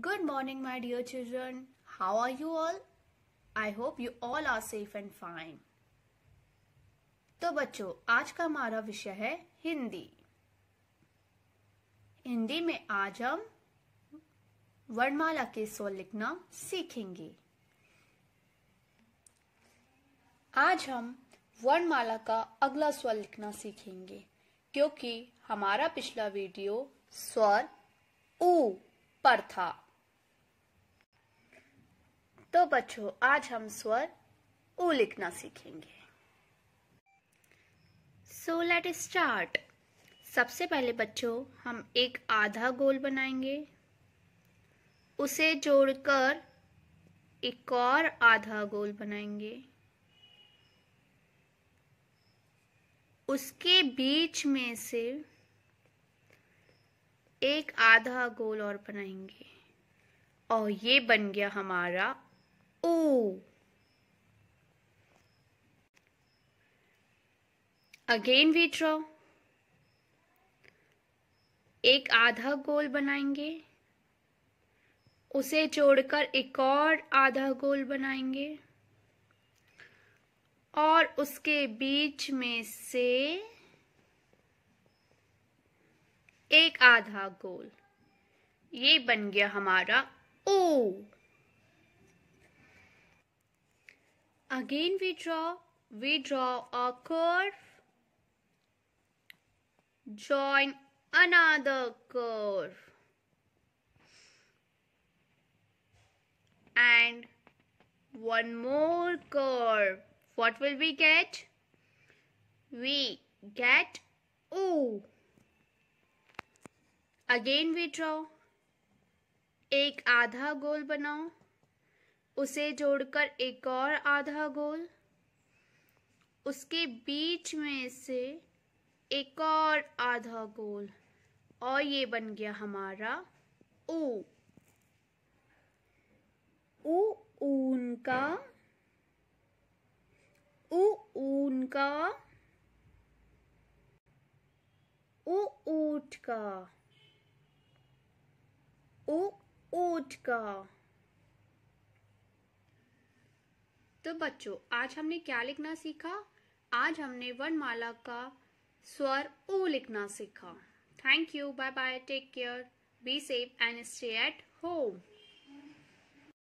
Good morning, my dear children. How are you all? I hope you all are safe and fine. तो बच्चों आज का हमारा विषय है हिंदी हिंदी में आज हम वर्णमाला के स्वर लिखना सीखेंगे आज हम वर्णमाला का अगला स्वर लिखना सीखेंगे क्योंकि हमारा पिछला वीडियो स्वर ऊ पर था तो बच्चों आज हम स्वर ओ लिखना सीखेंगे सो लेट स्टार्ट सबसे पहले बच्चों हम एक आधा गोल बनाएंगे उसे जोड़कर एक और आधा गोल बनाएंगे उसके बीच में से एक आधा गोल और बनाएंगे और ये बन गया हमारा O. अगेन वी ड्रॉ एक आधा गोल बनाएंगे उसे जोड़कर एक और आधा गोल बनाएंगे और उसके बीच में से एक आधा गोल ये बन गया हमारा ओ Again we draw, we draw a curve, join another curve and one more curve. What will we get? We get O. Again we draw. एक आधा गोल बनाओ उसे जोड़कर एक और आधा गोल उसके बीच में से एक और आधा गोल और ये बन गया हमारा ऊ ऊन का ऊन का ऊट का ऊट का तो बच्चों आज हमने क्या लिखना सीखा आज हमने वर्णमाला का स्वर ओ लिखना सीखा thank you bye bye take care be safe and stay at home